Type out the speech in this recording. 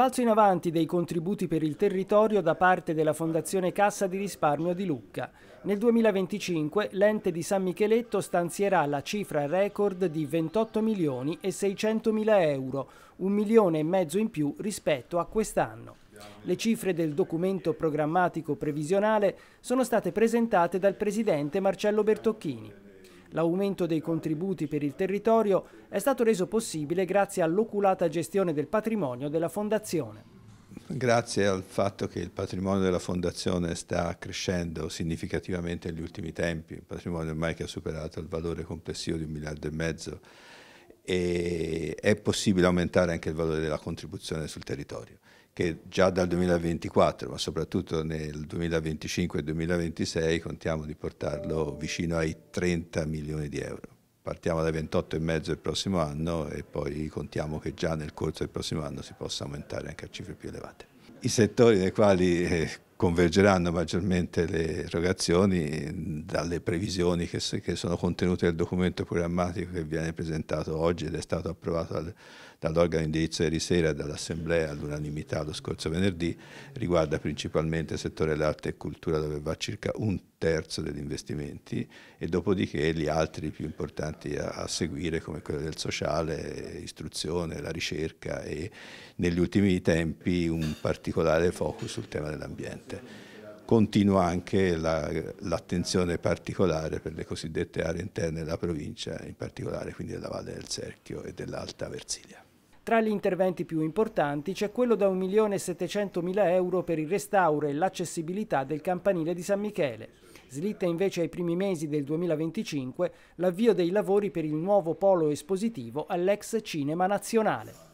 Balzo in avanti dei contributi per il territorio da parte della Fondazione Cassa di Risparmio di Lucca. Nel 2025 l'ente di San Micheletto stanzierà la cifra record di 28 milioni e 600 mila euro, un milione e mezzo in più rispetto a quest'anno. Le cifre del documento programmatico previsionale sono state presentate dal presidente Marcello Bertocchini. L'aumento dei contributi per il territorio è stato reso possibile grazie all'oculata gestione del patrimonio della Fondazione. Grazie al fatto che il patrimonio della Fondazione sta crescendo significativamente negli ultimi tempi, un patrimonio ormai che ha superato il valore complessivo di un miliardo e mezzo, e è possibile aumentare anche il valore della contribuzione sul territorio, che già dal 2024, ma soprattutto nel 2025 e 2026, contiamo di portarlo vicino ai 30 milioni di euro. Partiamo dai 28,5 il prossimo anno e poi contiamo che già nel corso del prossimo anno si possa aumentare anche a cifre più elevate. I settori nei quali eh, convergeranno maggiormente le erogazioni dalle previsioni che, che, sono contenute nel documento programmatico che viene presentato oggi ed è stato approvato dal, dall'organo indirizzo ieri sera e dall'Assemblea all'unanimità lo scorso venerdì, riguarda principalmente il settore dell'arte e cultura dove va circa un terzo degli investimenti e dopodiché gli altri più importanti a, a, seguire come quello del sociale, istruzione, la ricerca e negli ultimi tempi un particolare focus sul tema dell'ambiente. Continua anche l'attenzione la, particolare per le cosiddette aree interne della provincia, in particolare quindi della Valle del Serchio e dell'Alta Versilia. Tra gli interventi più importanti c'è quello da 1.700.000 euro per il restauro e l'accessibilità del campanile di San Michele. Slitta invece ai primi mesi del 2025 l'avvio dei lavori per il nuovo polo espositivo all'ex Cinema Nazionale.